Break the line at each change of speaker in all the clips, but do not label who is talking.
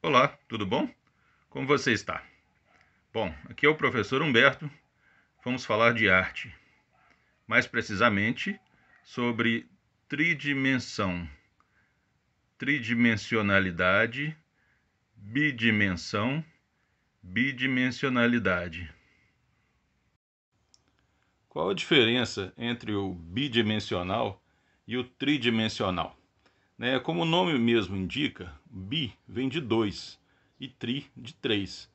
Olá, tudo bom? Como você está? Bom, aqui é o professor Humberto. Vamos falar de arte. Mais precisamente sobre tridimensão, tridimensionalidade, bidimensão, bidimensionalidade. Qual a diferença entre o bidimensional e o tridimensional? Né? Como o nome mesmo indica, bi vem de dois e tri de três.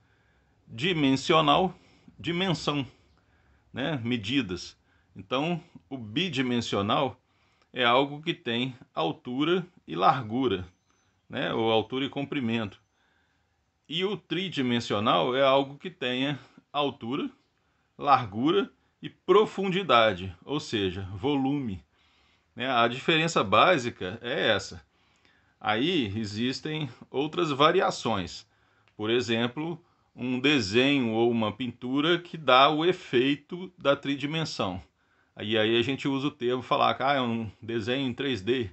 Dimensional, dimensão, né? medidas. Então, o bidimensional é algo que tem altura e largura, né? ou altura e comprimento. E o tridimensional é algo que tenha altura, largura e profundidade, ou seja, volume. Né? A diferença básica é essa. Aí existem outras variações. Por exemplo, um desenho ou uma pintura que dá o efeito da tridimensão. aí a gente usa o termo falar que ah, é um desenho em 3D,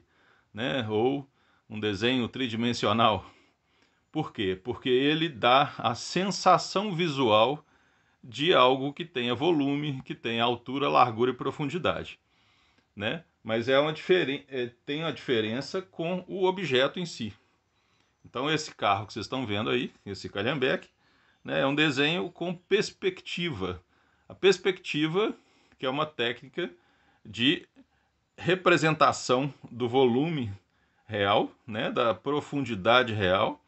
né? ou um desenho tridimensional. Por quê? Porque ele dá a sensação visual de algo que tenha volume, que tenha altura, largura e profundidade. Né? mas é uma diferen... é, tem uma diferença com o objeto em si. Então esse carro que vocês estão vendo aí, esse Calhambeck, né, é um desenho com perspectiva. A perspectiva, que é uma técnica de representação do volume real, né, da profundidade real.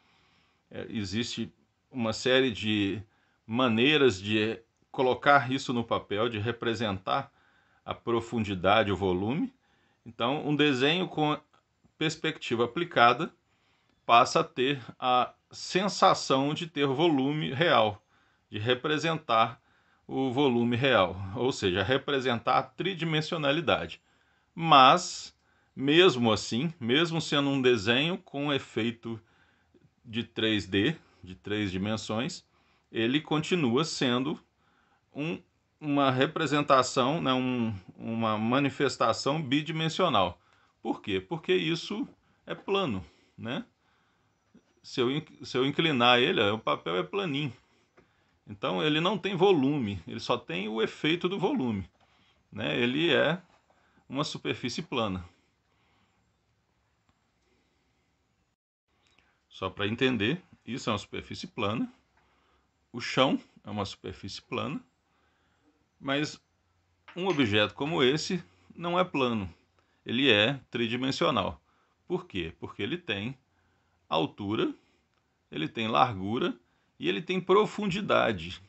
É, existe uma série de maneiras de colocar isso no papel, de representar a profundidade, o volume. Então, um desenho com perspectiva aplicada passa a ter a sensação de ter volume real, de representar o volume real, ou seja, representar a tridimensionalidade. Mas, mesmo assim, mesmo sendo um desenho com efeito de 3D, de três dimensões, ele continua sendo um uma representação, né, um, uma manifestação bidimensional. Por quê? Porque isso é plano, né? Se eu, se eu inclinar ele, o papel é planinho. Então ele não tem volume, ele só tem o efeito do volume. Né? Ele é uma superfície plana. Só para entender, isso é uma superfície plana. O chão é uma superfície plana. Mas um objeto como esse não é plano, ele é tridimensional. Por quê? Porque ele tem altura, ele tem largura e ele tem profundidade.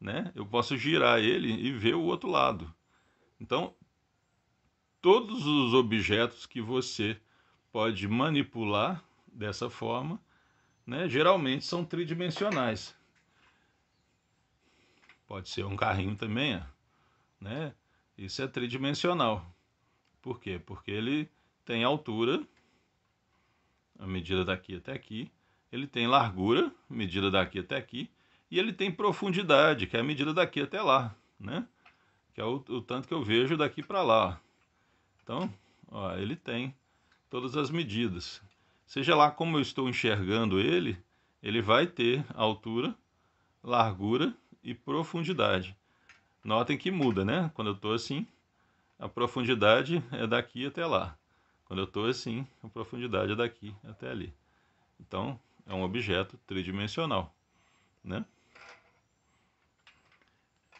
Né? Eu posso girar ele e ver o outro lado. Então, todos os objetos que você pode manipular dessa forma, né, geralmente são tridimensionais. Pode ser um carrinho também, né? Isso é tridimensional. Por quê? Porque ele tem altura, a medida daqui até aqui, ele tem largura, medida daqui até aqui, e ele tem profundidade, que é a medida daqui até lá, né? Que é o, o tanto que eu vejo daqui para lá. Então, ó, ele tem todas as medidas. Seja lá como eu estou enxergando ele, ele vai ter altura, largura, e profundidade. Notem que muda, né? Quando eu estou assim, a profundidade é daqui até lá. Quando eu estou assim, a profundidade é daqui até ali. Então, é um objeto tridimensional, né?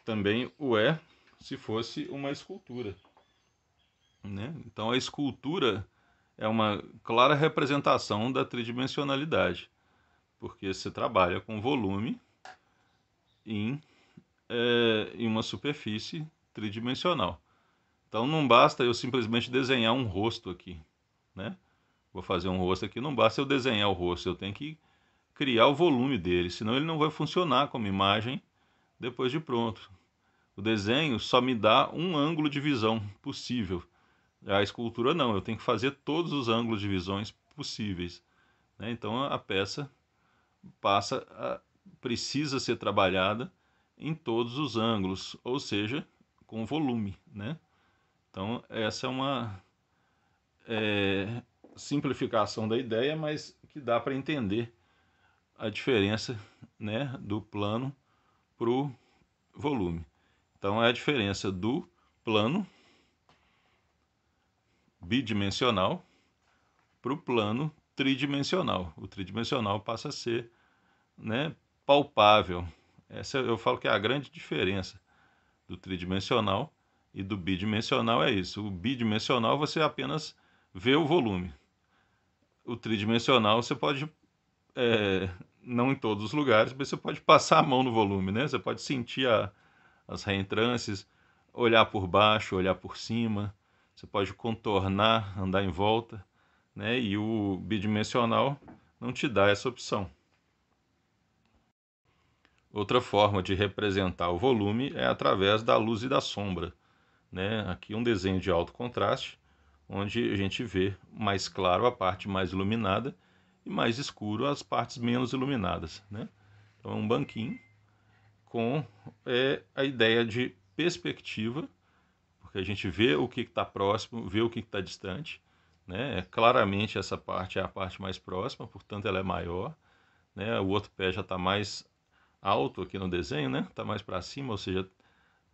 Também o é se fosse uma escultura, né? Então, a escultura é uma clara representação da tridimensionalidade, porque se trabalha com volume em, eh, é, em uma superfície tridimensional. Então não basta eu simplesmente desenhar um rosto aqui, né? Vou fazer um rosto aqui, não basta eu desenhar o rosto, eu tenho que criar o volume dele, senão ele não vai funcionar como imagem depois de pronto. O desenho só me dá um ângulo de visão possível. A escultura não, eu tenho que fazer todos os ângulos de visões possíveis. Né? Então a peça passa a, precisa ser trabalhada em todos os ângulos, ou seja, com volume, né? Então, essa é uma é, simplificação da ideia, mas que dá para entender a diferença né, do plano para o volume. Então, é a diferença do plano bidimensional para o plano tridimensional. O tridimensional passa a ser né, palpável. Essa eu falo que é a grande diferença do tridimensional e do bidimensional é isso. O bidimensional você apenas vê o volume. O tridimensional você pode, é, não em todos os lugares, mas você pode passar a mão no volume, né? Você pode sentir a, as reentrâncias, olhar por baixo, olhar por cima, você pode contornar, andar em volta, né? E o bidimensional não te dá essa opção. Outra forma de representar o volume é através da luz e da sombra. Né? Aqui um desenho de alto contraste, onde a gente vê mais claro a parte mais iluminada e mais escuro as partes menos iluminadas. Né? Então é um banquinho com é, a ideia de perspectiva, porque a gente vê o que está próximo, vê o que está distante. Né? É claramente essa parte é a parte mais próxima, portanto ela é maior. Né? O outro pé já está mais alto aqui no desenho, né? Tá mais para cima, ou seja,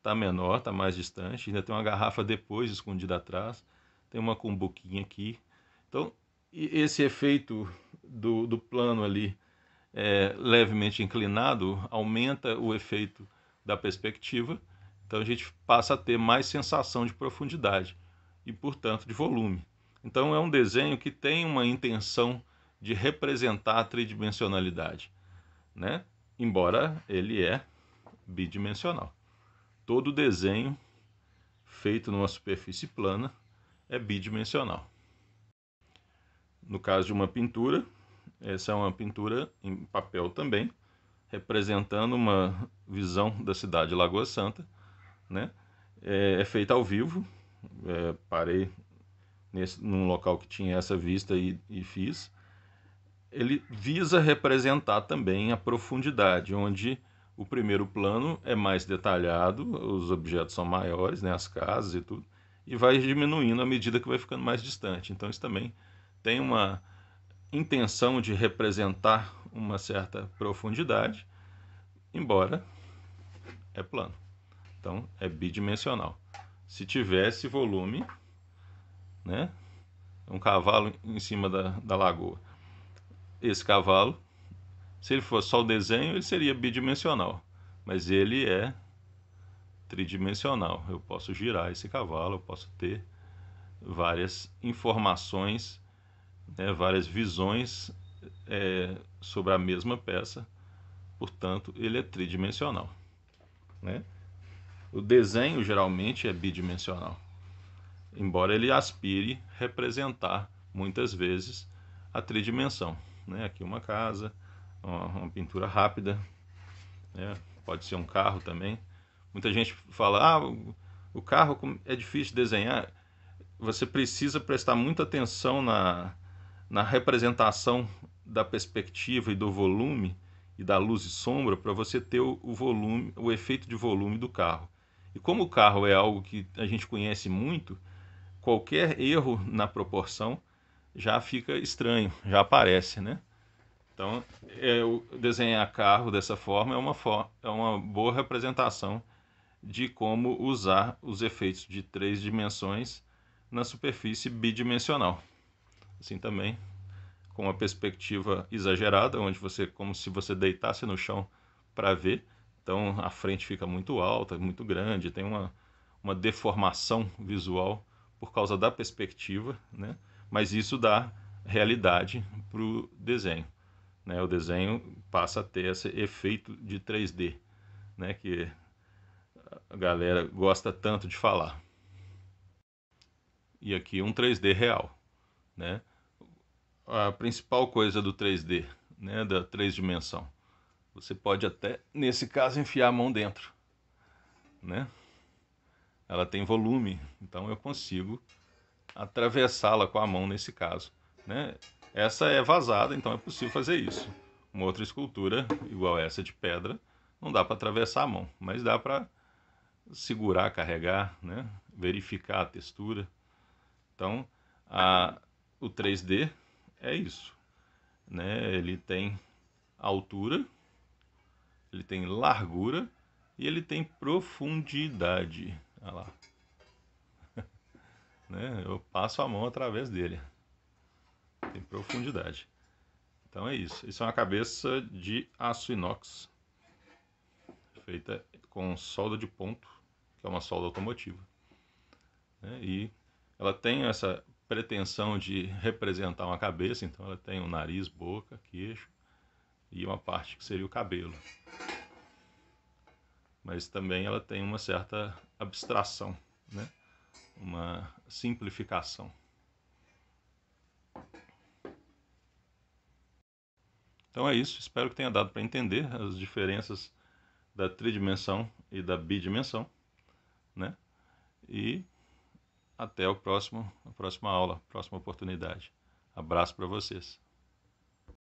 tá menor, tá mais distante. Ainda tem uma garrafa depois escondida atrás. Tem uma cumbuquinha aqui. Então, esse efeito do, do plano ali é, levemente inclinado aumenta o efeito da perspectiva. Então, a gente passa a ter mais sensação de profundidade e, portanto, de volume. Então, é um desenho que tem uma intenção de representar a tridimensionalidade, né? embora ele é bidimensional. Todo desenho feito numa superfície plana é bidimensional. No caso de uma pintura, essa é uma pintura em papel também, representando uma visão da cidade de Lagoa Santa, né? É, é feita ao vivo. É, parei nesse, num local que tinha essa vista e, e fiz ele visa representar também a profundidade, onde o primeiro plano é mais detalhado, os objetos são maiores, né, as casas e tudo, e vai diminuindo à medida que vai ficando mais distante. Então isso também tem uma intenção de representar uma certa profundidade, embora é plano. Então é bidimensional. Se tivesse volume, né, um cavalo em cima da, da lagoa, esse cavalo, se ele fosse só o desenho, ele seria bidimensional, mas ele é tridimensional. Eu posso girar esse cavalo, eu posso ter várias informações, né, várias visões é, sobre a mesma peça, portanto, ele é tridimensional. Né? O desenho geralmente é bidimensional, embora ele aspire representar muitas vezes a tridimensão né? Aqui uma casa, uma, uma pintura rápida, né? Pode ser um carro também. Muita gente fala, ah, o, o carro é difícil de desenhar. Você precisa prestar muita atenção na, na representação da perspectiva e do volume e da luz e sombra para você ter o, o volume, o efeito de volume do carro. E como o carro é algo que a gente conhece muito, qualquer erro na proporção já fica estranho, já aparece, né? Então, é, desenhar carro dessa forma é uma, for é uma boa representação de como usar os efeitos de três dimensões na superfície bidimensional. Assim também, com uma perspectiva exagerada, onde você, como se você deitasse no chão para ver, então a frente fica muito alta, muito grande, tem uma, uma deformação visual por causa da perspectiva, né? mas isso dá realidade para o desenho. Né? O desenho passa a ter esse efeito de 3D, né? que a galera gosta tanto de falar. E aqui um 3D real. Né? A principal coisa do 3D, né? da três dimensão, você pode até, nesse caso, enfiar a mão dentro. Né? Ela tem volume, então eu consigo atravessá-la com a mão nesse caso. Né? Essa é vazada, então é possível fazer isso. Uma outra escultura igual essa de pedra, não dá para atravessar a mão, mas dá para segurar, carregar, né? verificar a textura. Então, a, o 3D é isso. Né? Ele tem altura, ele tem largura e ele tem profundidade. Olha lá né, eu passo a mão através dele. Tem profundidade. Então é isso. Isso é uma cabeça de aço inox, feita com solda de ponto, que é uma solda automotiva. Né, e ela tem essa pretensão de representar uma cabeça, então ela tem o um nariz, boca, queixo e uma parte que seria o cabelo. Mas também ela tem uma certa abstração, né? uma simplificação. Então é isso, espero que tenha dado para entender as diferenças da tridimensão e da bidimensão, né? E até o próximo, a próxima aula, próxima oportunidade. Abraço para vocês.